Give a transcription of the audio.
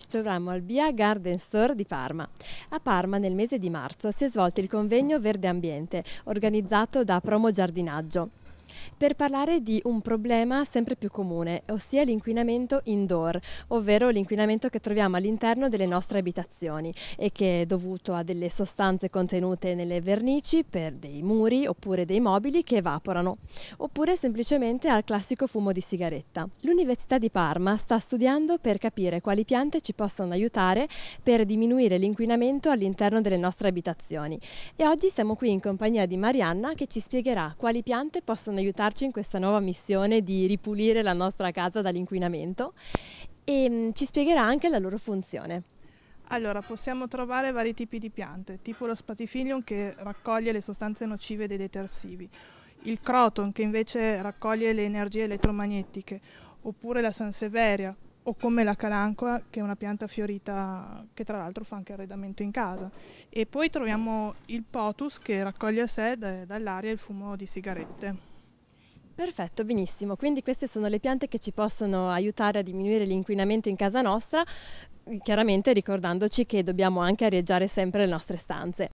Ci Troviamo al Bia Garden Store di Parma. A Parma nel mese di marzo si è svolto il convegno Verde Ambiente organizzato da Promo Giardinaggio per parlare di un problema sempre più comune, ossia l'inquinamento indoor, ovvero l'inquinamento che troviamo all'interno delle nostre abitazioni e che è dovuto a delle sostanze contenute nelle vernici per dei muri oppure dei mobili che evaporano, oppure semplicemente al classico fumo di sigaretta. L'Università di Parma sta studiando per capire quali piante ci possono aiutare per diminuire l'inquinamento all'interno delle nostre abitazioni e oggi siamo qui in compagnia di Marianna che ci spiegherà quali piante possono aiutarci in questa nuova missione di ripulire la nostra casa dall'inquinamento e ehm, ci spiegherà anche la loro funzione. Allora, possiamo trovare vari tipi di piante, tipo lo spatifilium che raccoglie le sostanze nocive dei detersivi, il croton che invece raccoglie le energie elettromagnetiche, oppure la sanseveria, o come la calanqua che è una pianta fiorita che tra l'altro fa anche arredamento in casa. E poi troviamo il potus che raccoglie a sé dall'aria il fumo di sigarette. Perfetto, benissimo. Quindi queste sono le piante che ci possono aiutare a diminuire l'inquinamento in casa nostra, chiaramente ricordandoci che dobbiamo anche arieggiare sempre le nostre stanze.